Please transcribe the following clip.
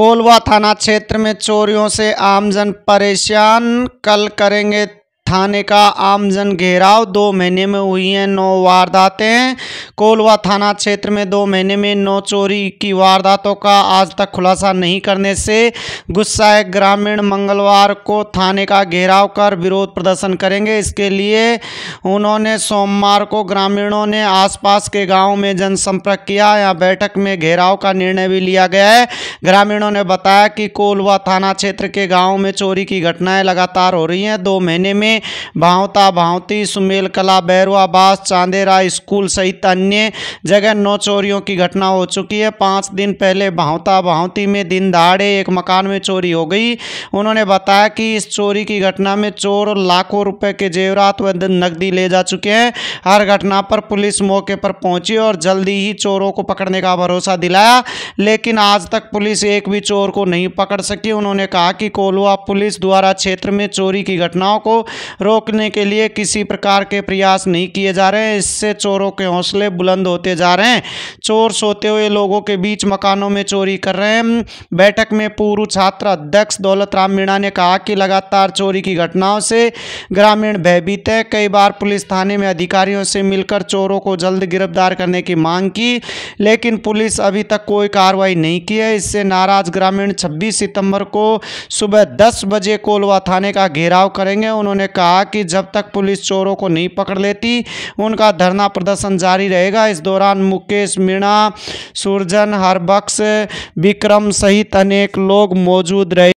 कोलवा थाना क्षेत्र में चोरियों से आमजन परेशान कल करेंगे थाने का आमजन घेराव दो महीने में हुई हैं नौ वारदातें कोलवा थाना क्षेत्र में दो महीने में नौ चोरी की वारदातों का आज तक खुलासा नहीं करने से गुस्सा है ग्रामीण मंगलवार को थाने का घेराव कर विरोध प्रदर्शन करेंगे इसके लिए उन्होंने सोमवार को ग्रामीणों ने आसपास के गाँव में जनसंपर्क किया यहाँ बैठक में घेराव का निर्णय भी लिया गया है ग्रामीणों ने बताया कि कोलवा थाना क्षेत्र के गाँव में चोरी की घटनाएं लगातार हो रही हैं दो महीने में भावता भावती सुमेल कला बैरुआबास चांदेरा स्कूल सहित अन्य जगह नौ चोरियों की घटना हो चुकी है पाँच दिन पहले भावता भावती में दिन दहाड़े एक मकान में चोरी हो गई उन्होंने बताया कि इस चोरी की घटना में चोर लाखों रुपए के जेवरात व नकदी ले जा चुके हैं हर घटना पर पुलिस मौके पर पहुंची और जल्दी ही चोरों को पकड़ने का भरोसा दिलाया लेकिन आज तक पुलिस एक भी चोर को नहीं पकड़ सकी उन्होंने कहा कि कोलवा पुलिस द्वारा क्षेत्र में चोरी की घटनाओं को रोकने के लिए किसी प्रकार के प्रयास नहीं किए जा रहे हैं इससे चोरों के हौसले बुलंद होते जा रहे हैं चोर सोते हुए लोगों के बीच मकानों में चोरी कर रहे हैं बैठक में पूर्व छात्र अध्यक्ष दौलत राम मीणा ने कहा कि लगातार चोरी की घटनाओं से ग्रामीण भयभीत है कई बार पुलिस थाने में अधिकारियों से मिलकर चोरों को जल्द गिरफ्तार करने की मांग की लेकिन पुलिस अभी तक कोई कार्रवाई नहीं की है इससे नाराज ग्रामीण छब्बीस सितंबर को सुबह दस बजे कोलवा थाने का घेराव करेंगे उन्होंने कहा कि जब तक पुलिस चोरों को नहीं पकड़ लेती उनका धरना प्रदर्शन जारी रहेगा इस दौरान मुकेश मीणा सुरजन हरबक्स विक्रम सहित अनेक लोग मौजूद रहे